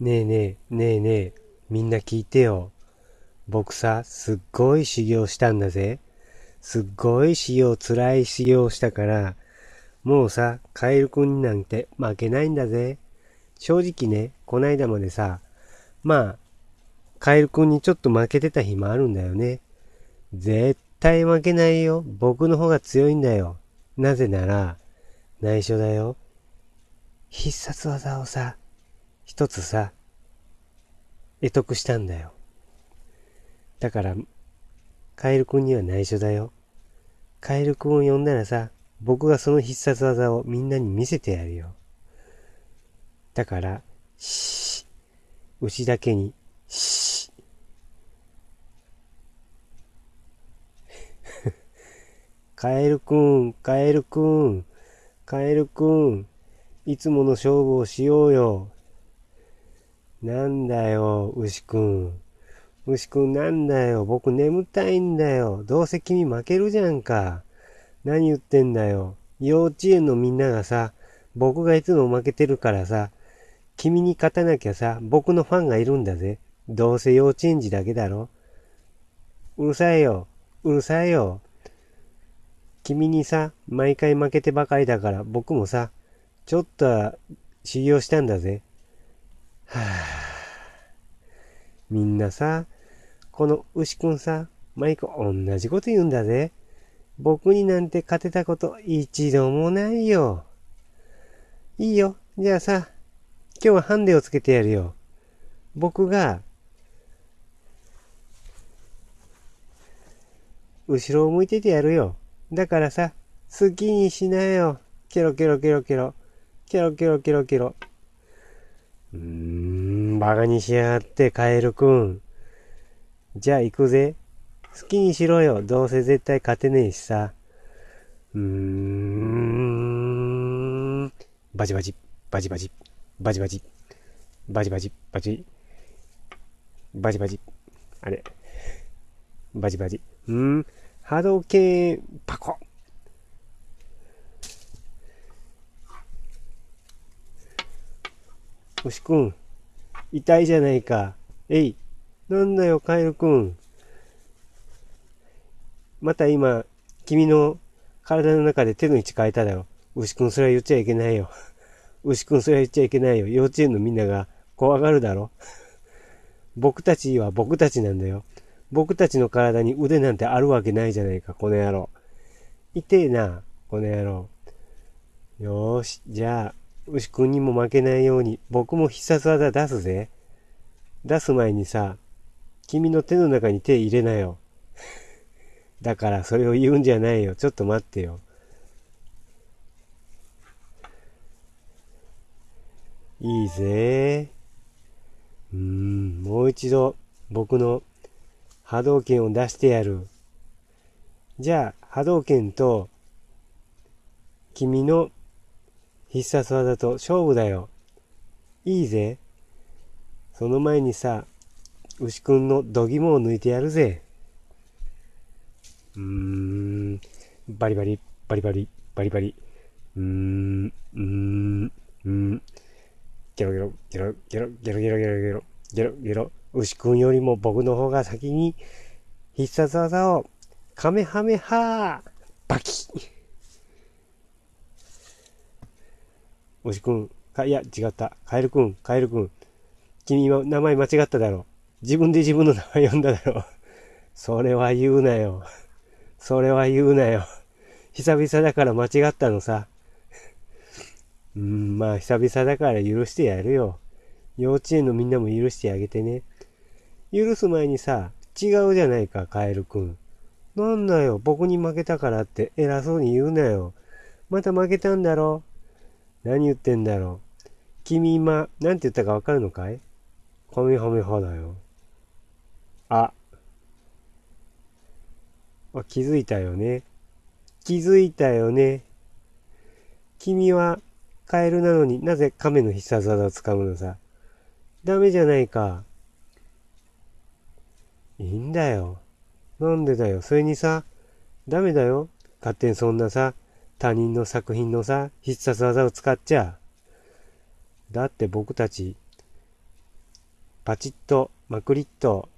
ねえねえ、ねえねえ、みんな聞いてよ。僕さ、すっごい修行したんだぜ。すっごい修行、辛い修行したから、もうさ、カエル君になんて負けないんだぜ。正直ね、こないだまでさ、まあ、カエル君にちょっと負けてた日もあるんだよね。絶対負けないよ。僕の方が強いんだよ。なぜなら、内緒だよ。必殺技をさ、一つさ、得得したんだよ。だから、カエル君には内緒だよ。カエル君を呼んだらさ、僕がその必殺技をみんなに見せてやるよ。だから、し牛だけに、し カエル君、カエル君、カエル君、いつもの勝負をしようよ。なんだよ、牛くん。牛くんなんだよ、僕眠たいんだよ。どうせ君負けるじゃんか。何言ってんだよ。幼稚園のみんながさ、僕がいつも負けてるからさ、君に勝たなきゃさ、僕のファンがいるんだぜ。どうせ幼稚園児だけだろ。うるさいよ、うるさいよ。君にさ、毎回負けてばかりだから、僕もさ、ちょっとは修行したんだぜ。はあ、みんなさ、この牛くんさ、マイク同じこと言うんだぜ。僕になんて勝てたこと一度もないよ。いいよ。じゃあさ、今日はハンデをつけてやるよ。僕が、後ろを向いててやるよ。だからさ、好きにしなよ。ケロケロケロケロ。ケロケロケロケロ。うーん、バカにしやがってカエルくん。じゃあ行くぜ。好きにしろよ。どうせ絶対勝てねえしさ。うーん。バチバチ、バチバチ、バチバチ、バチバチ、バチ、バチバチ、あれ、バチバチ。うん。波動系、パコ星くん、痛いじゃないか。えい、なんだよ、カエルくん。また今、君の体の中で手の位置変えただよ。牛くん、それは言っちゃいけないよ。牛くん、それは言っちゃいけないよ。幼稚園のみんなが怖がるだろ。僕たちは僕たちなんだよ。僕たちの体に腕なんてあるわけないじゃないか、この野郎。痛えな、この野郎。よーし、じゃあ。牛くんにも負けないように、僕も必殺技出すぜ。出す前にさ、君の手の中に手入れなよ。だからそれを言うんじゃないよ。ちょっと待ってよ。いいぜ。うん、もう一度僕の波動拳を出してやる。じゃあ、波動拳と君の必殺技と勝負だよ。いいぜ。その前にさ、牛くんの度肝を抜いてやるぜ。うーん、バリバリ、バリバリ、バリバリ。うーん、うーん、うーん。ゲロゲロ、ゲロ、ゲロ、ゲロゲロゲロゲロ、ゲロゲロ。牛くんよりも僕の方が先に必殺技を、カメハメハーバキッしくん、か、いや、違った。カエルくん、カエルくん。君は名前間違っただろう。自分で自分の名前呼んだだろう。それは言うなよ。それは言うなよ。久々だから間違ったのさ。うん、まあ久々だから許してやるよ。幼稚園のみんなも許してあげてね。許す前にさ、違うじゃないか、カエルくん。なんだよ、僕に負けたからって偉そうに言うなよ。また負けたんだろ何言ってんだろう。君今、なんて言ったかわかるのかいコミホめほだよ。あ。あ、気づいたよね。気づいたよね。君はカエルなのになぜ亀の必殺技を使うのさ。ダメじゃないか。いいんだよ。なんでだよ。それにさ、ダメだよ。勝手にそんなさ、他人の作品のさ、必殺技を使っちゃ。だって僕たち、パチッと、まくりっと、